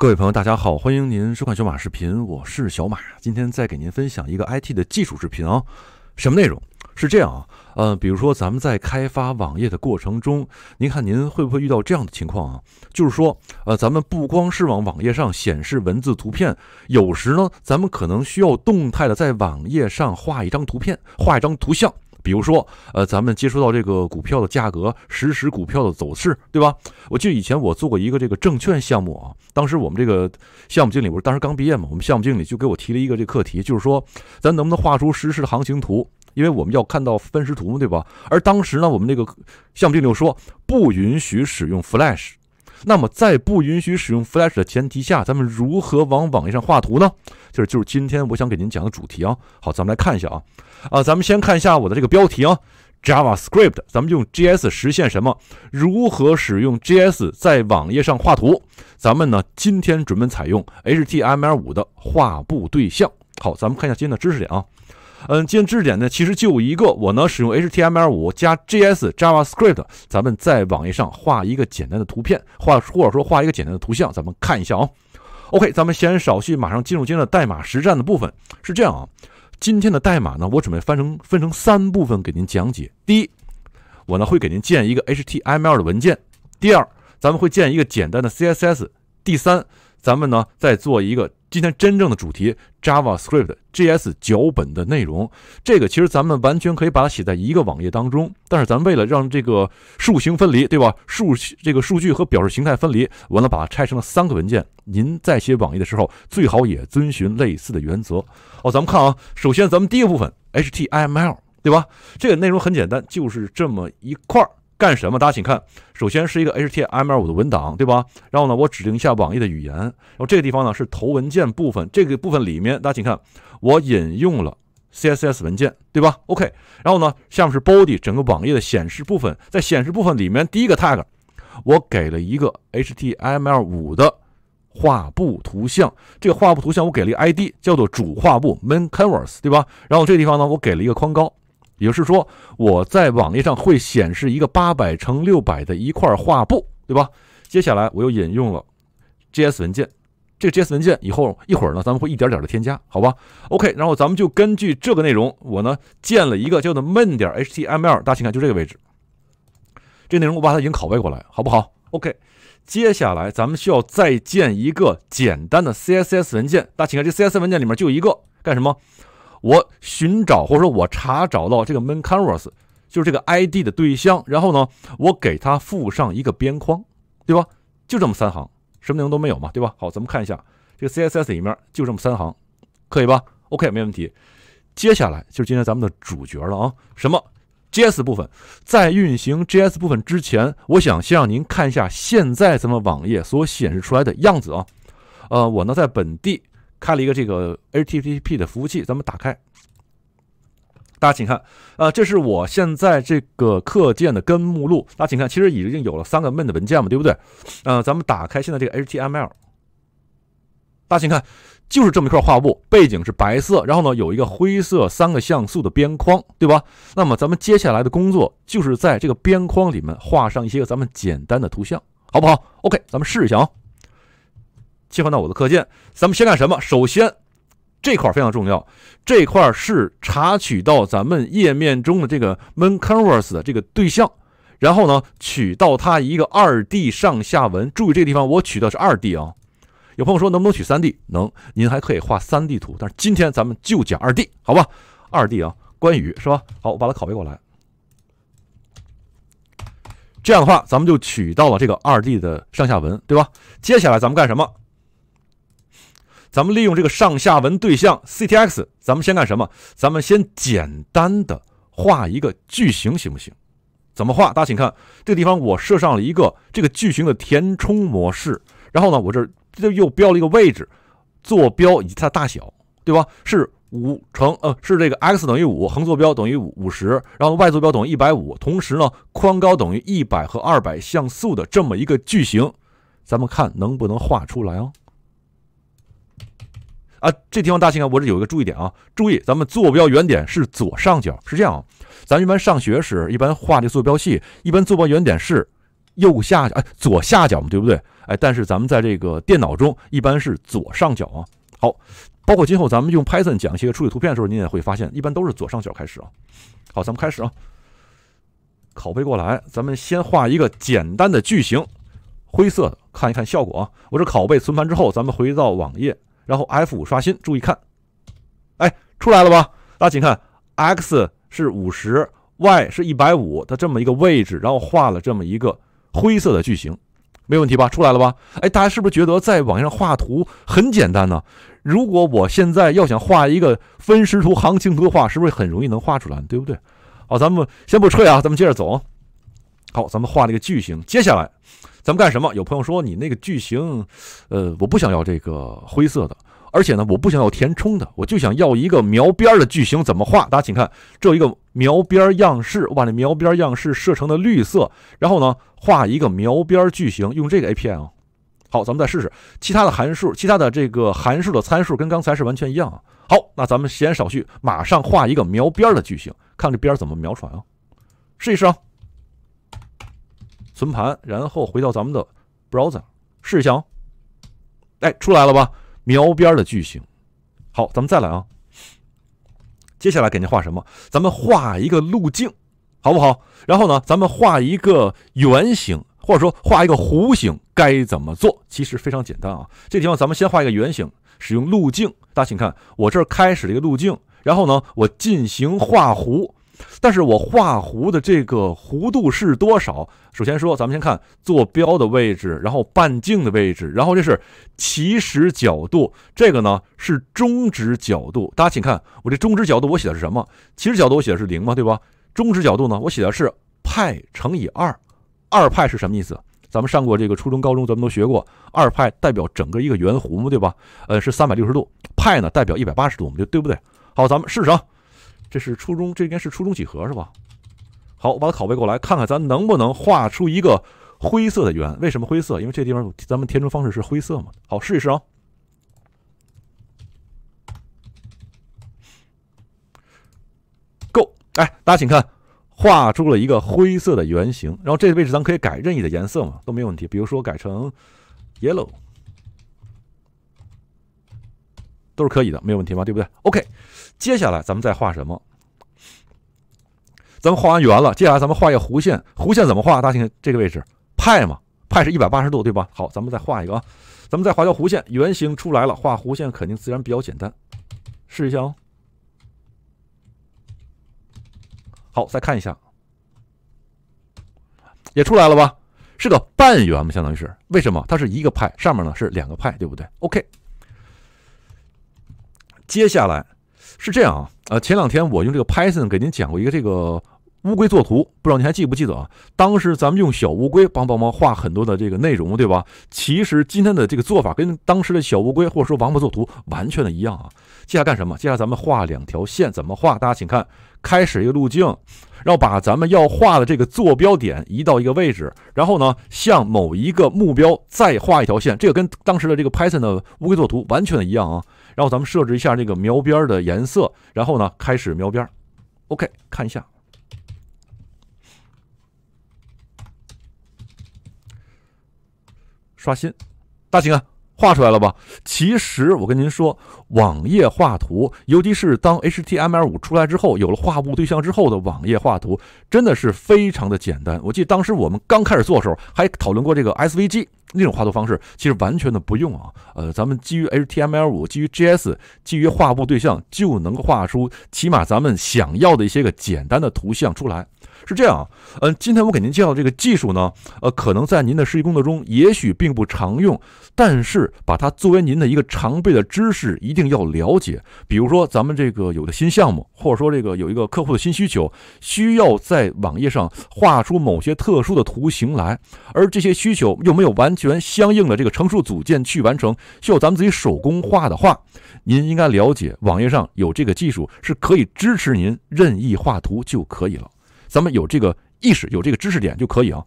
各位朋友，大家好，欢迎您收看小马视频，我是小马，今天再给您分享一个 IT 的技术视频啊，什么内容？是这样啊，呃，比如说咱们在开发网页的过程中，您看您会不会遇到这样的情况啊？就是说，呃，咱们不光是往网页上显示文字图片，有时呢，咱们可能需要动态的在网页上画一张图片，画一张图像。比如说，呃，咱们接触到这个股票的价格、实时股票的走势，对吧？我记得以前我做过一个这个证券项目啊，当时我们这个项目经理，我当时刚毕业嘛，我们项目经理就给我提了一个这课题，就是说，咱能不能画出实时的行情图？因为我们要看到分时图嘛，对吧？而当时呢，我们这个项目经理就说不允许使用 Flash。那么，在不允许使用 Flash 的前提下，咱们如何往网页上画图呢？就是就是今天我想给您讲的主题啊。好，咱们来看一下啊啊，咱们先看一下我的这个标题啊，JavaScript，咱们用 JS 实现什么？如何使用 JS 在网页上画图？咱们呢，今天准备采用 HTML5 的画布对象。好，咱们看一下今天的知识点啊。嗯，今天知识点呢，其实就一个，我呢使用 HTML 五加 JS JavaScript，咱们在网页上画一个简单的图片，画或者说画一个简单的图像，咱们看一下啊。OK，咱们先少叙，马上进入今天的代码实战的部分。是这样啊，今天的代码呢，我准备分成分成三部分给您讲解。第一，我呢会给您建一个 HTML 的文件；第二，咱们会建一个简单的 CSS；第三。咱们呢，再做一个今天真正的主题 JavaScript JS 脚本的内容。这个其实咱们完全可以把它写在一个网页当中，但是咱为了让这个数形分离，对吧？数这个数据和表示形态分离，完了把它拆成了三个文件。您在写网页的时候，最好也遵循类似的原则哦。咱们看啊，首先咱们第一个部分 HTML，对吧？这个内容很简单，就是这么一块儿。干什么？大家请看，首先是一个 HTML5 的文档，对吧？然后呢，我指定一下网页的语言。然后这个地方呢是头文件部分，这个部分里面大家请看，我引用了 CSS 文件，对吧？OK，然后呢，下面是 body 整个网页的显示部分，在显示部分里面，第一个 tag 我给了一个 HTML5 的画布图像，这个画布图像我给了一个 ID 叫做主画布 main canvas，对吧？然后这个地方呢，我给了一个框高。也就是说，我在网页上会显示一个八百乘六百的一块画布，对吧？接下来我又引用了 JS 文件，这个 JS 文件以后一会儿呢，咱们会一点点的添加，好吧？OK，然后咱们就根据这个内容，我呢建了一个叫做 main 点 HTML，大家请看，就这个位置。这内容我把它已经拷贝过来，好不好？OK，接下来咱们需要再建一个简单的 CSS 文件，大家请看，这 CSS 文件里面就一个干什么？我寻找或者说我查找到这个 main canvas，就是这个 ID 的对象，然后呢，我给它附上一个边框，对吧？就这么三行，什么内容都没有嘛，对吧？好，咱们看一下这个 CSS 里面就这么三行，可以吧？OK，没问题。接下来就是今天咱们的主角了啊，什么 JS 部分。在运行 JS 部分之前，我想先让您看一下现在咱们网页所显示出来的样子啊。呃，我呢在本地。开了一个这个 HTTP 的服务器，咱们打开。大家请看，呃，这是我现在这个课件的根目录。大家请看，其实已经有了三个 main 的文件嘛，对不对？嗯，咱们打开现在这个 HTML。大家请看，就是这么一块画布，背景是白色，然后呢有一个灰色三个像素的边框，对吧？那么咱们接下来的工作就是在这个边框里面画上一些咱们简单的图像，好不好？OK，咱们试一下啊。切换到我的课件，咱们先干什么？首先，这块非常重要，这块是查取到咱们页面中的这个 menCanvas 的这个对象，然后呢，取到它一个二 D 上下文。注意这个地方，我取的是二 D 啊。有朋友说能不能取三 D？能，您还可以画三 D 图，但是今天咱们就讲二 D，好吧？二 D 啊，关羽是吧？好，我把它拷贝过来。这样的话，咱们就取到了这个二 D 的上下文，对吧？接下来咱们干什么？咱们利用这个上下文对象 ctx，咱们先干什么？咱们先简单的画一个矩形，行不行？怎么画？大家请看这个地方，我设上了一个这个矩形的填充模式。然后呢，我这这又标了一个位置坐标以及它的大小，对吧？是五乘呃是这个 x 等于五，横坐标等于五五十，然后 y 坐标等于一百五。同时呢，宽高等于一百和二百像素的这么一个矩形，咱们看能不能画出来哦。啊，这地方大家看，我这有一个注意点啊，注意，咱们坐标原点是左上角，是这样啊。咱一般上学时，一般画这坐标系，一般坐标原点是右下角，哎，左下角嘛，对不对？哎，但是咱们在这个电脑中，一般是左上角啊。好，包括今后咱们用 Python 讲一些处理图片的时候，您也会发现，一般都是左上角开始啊。好，咱们开始啊，拷贝过来，咱们先画一个简单的矩形，灰色的，看一看效果啊。我这拷贝存盘之后，咱们回到网页。然后 F 五刷新，注意看，哎，出来了吧？大家请看，X 是五十，Y 是一百五的这么一个位置，然后画了这么一个灰色的矩形，没问题吧？出来了吧？哎，大家是不是觉得在网上画图很简单呢？如果我现在要想画一个分时图、行情图的话，是不是很容易能画出来？对不对？好，咱们先不吹啊，咱们接着走。好，咱们画了一个矩形，接下来。咱们干什么？有朋友说你那个矩形，呃，我不想要这个灰色的，而且呢，我不想要填充的，我就想要一个描边的矩形。怎么画？大家请看，这有一个描边样式，我把这描边样式设成的绿色，然后呢，画一个描边矩形，用这个 A P i 啊。好，咱们再试试其他的函数，其他的这个函数的参数跟刚才是完全一样啊。好，那咱们闲言少叙，马上画一个描边的矩形，看这边怎么描出来，啊？试一试啊。存盘，然后回到咱们的 browser，试一下哦。哎，出来了吧？描边的矩形。好，咱们再来啊。接下来给您画什么？咱们画一个路径，好不好？然后呢，咱们画一个圆形，或者说画一个弧形，该怎么做？其实非常简单啊。这地方，咱们先画一个圆形，使用路径。大家请看，我这儿开始一个路径，然后呢，我进行画弧。但是我画弧的这个弧度是多少？首先说，咱们先看坐标的位置，然后半径的位置，然后这是起始角度，这个呢是终止角度。大家请看，我这终止角度我写的是什么？起始角度我写的是零嘛，对吧？终止角度呢，我写的是派乘以二，二派是什么意思？咱们上过这个初中、高中，咱们都学过，二派代表整个一个圆弧嘛，对吧？呃，是三百六十度，派呢代表一百八十度，我们就对不对？好，咱们试试。啊。这是初中，这应该是初中几何是吧？好，我把它拷贝过来，看看咱能不能画出一个灰色的圆。为什么灰色？因为这地方咱们填充方式是灰色嘛。好，试一试啊。Go，哎，大家请看，画出了一个灰色的圆形。然后这个位置咱可以改任意的颜色嘛，都没有问题。比如说改成 yellow，都是可以的，没有问题吧？对不对？OK。接下来咱们再画什么？咱们画完圆了，接下来咱们画一个弧线。弧线怎么画？大家看这个位置，派嘛，派是一百八十度，对吧？好，咱们再画一个啊，咱们再画条弧线，圆形出来了，画弧线肯定自然比较简单，试一下哦。好，再看一下，也出来了吧？是个半圆嘛，相当于是。为什么？它是一个派，上面呢是两个派，对不对？OK，接下来。是这样啊，呃，前两天我用这个 Python 给您讲过一个这个乌龟作图，不知道您还记不记得啊？当时咱们用小乌龟帮帮忙画很多的这个内容，对吧？其实今天的这个做法跟当时的小乌龟或者说王八作图完全的一样啊。接下来干什么？接下来咱们画两条线，怎么画？大家请看，开始一个路径，然后把咱们要画的这个坐标点移到一个位置，然后呢，向某一个目标再画一条线，这个跟当时的这个 Python 的乌龟作图完全的一样啊。然后咱们设置一下这个描边的颜色，然后呢开始描边。OK，看一下，刷新。大秦啊，画出来了吧？其实我跟您说，网页画图，尤其是当 HTML 五出来之后，有了画布对象之后的网页画图，真的是非常的简单。我记得当时我们刚开始做的时候，还讨论过这个 SVG。那种画图方式其实完全的不用啊，呃，咱们基于 HTML 五、基于 JS、基于画布对象，就能够画出起码咱们想要的一些个简单的图像出来。是这样啊，嗯，今天我给您介绍这个技术呢，呃，可能在您的实际工作中也许并不常用，但是把它作为您的一个常备的知识，一定要了解。比如说咱们这个有的新项目，或者说这个有一个客户的新需求，需要在网页上画出某些特殊的图形来，而这些需求又没有完。全相应的这个乘数组件去完成，需要咱们自己手工画的画，您应该了解，网页上有这个技术是可以支持您任意画图就可以了。咱们有这个意识，有这个知识点就可以啊。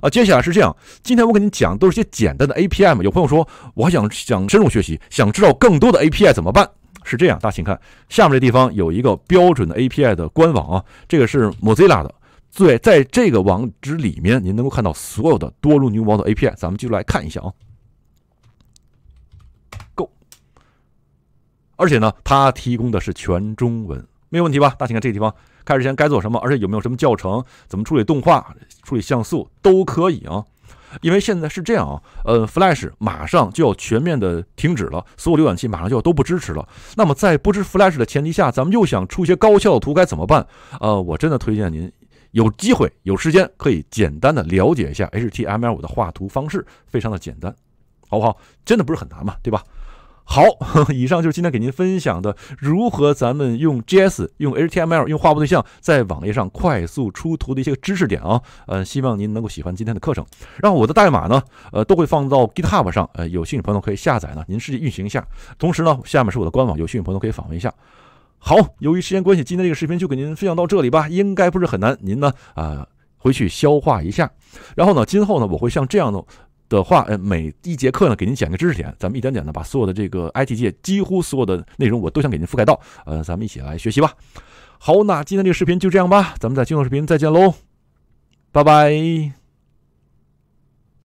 啊，接下来是这样，今天我给您讲都是些简单的 API。嘛。有朋友说我还想想深入学习，想知道更多的 API 怎么办？是这样，大家请看下面这地方有一个标准的 API 的官网啊，这个是 Mozilla 的。对，在这个网址里面，您能够看到所有的多路牛模的 API，咱们继续来看一下啊。Go，而且呢，它提供的是全中文，没有问题吧？大家看这个地方，开始前该做什么，而且有没有什么教程？怎么处理动画、处理像素都可以啊。因为现在是这样啊，呃，Flash 马上就要全面的停止了，所有浏览器马上就要都不支持了。那么在不知 Flash 的前提下，咱们又想出一些高效的图，该怎么办？呃，我真的推荐您。有机会有时间可以简单的了解一下 HTML5 的画图方式，非常的简单，好不好？真的不是很难嘛，对吧？好，以上就是今天给您分享的如何咱们用 JS、用 HTML、用画布对象在网页上快速出图的一些个知识点啊。呃，希望您能够喜欢今天的课程。然后我的代码呢，呃，都会放到 GitHub 上，呃，有兴趣朋友可以下载呢，您试着运行一下。同时呢，下面是我的官网，有兴趣朋友可以访问一下。好，由于时间关系，今天这个视频就给您分享到这里吧。应该不是很难，您呢啊回去消化一下。然后呢，今后呢我会像这样的的话，呃，每一节课呢给您讲个知识点，咱们一点点的把所有的这个 IT 界几乎所有的内容我都想给您覆盖到。呃，咱们一起来学习吧。好，那今天这个视频就这样吧，咱们在今后视频再见喽，拜拜。